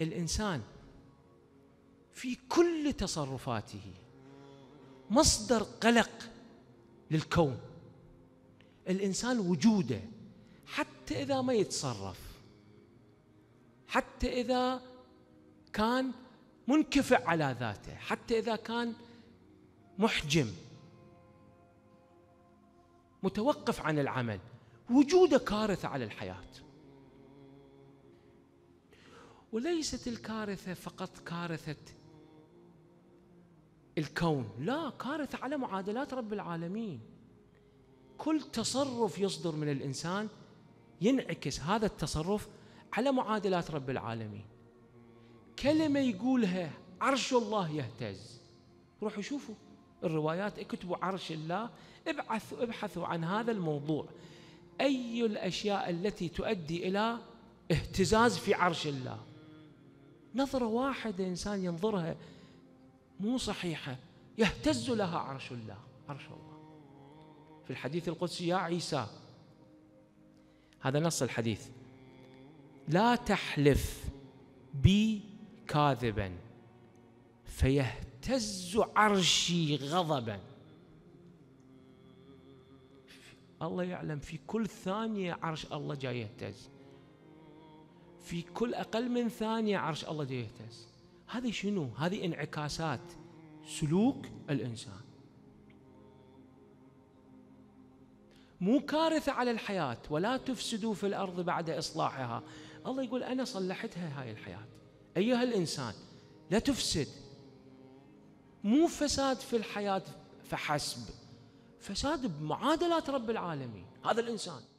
الانسان في كل تصرفاته مصدر قلق للكون الانسان وجوده حتى اذا ما يتصرف حتى اذا كان منكفئ على ذاته حتى اذا كان محجم متوقف عن العمل وجوده كارثه على الحياه وليست الكارثه فقط كارثه الكون لا كارثه على معادلات رب العالمين كل تصرف يصدر من الانسان ينعكس هذا التصرف على معادلات رب العالمين كلمه يقولها عرش الله يهتز روحوا شوفوا الروايات اكتبوا عرش الله ابحثوا ابحثوا عن هذا الموضوع اي الاشياء التي تؤدي الى اهتزاز في عرش الله نظرة واحدة إنسان ينظرها مو صحيحة يهتز لها عرش الله عرش الله في الحديث القدسي يا عيسى هذا نص الحديث لا تحلف بي كاذبا فيهتز عرشي غضبا الله يعلم في كل ثانية عرش الله جاي يهتز في كل أقل من ثانية عرش الله يهتز هذه شنو؟ هذه انعكاسات سلوك الإنسان مو كارثة على الحياة ولا تفسدوا في الأرض بعد إصلاحها الله يقول أنا صلحتها هاي الحياة أيها الإنسان لا تفسد مو فساد في الحياة فحسب فساد بمعادلات رب العالمين هذا الإنسان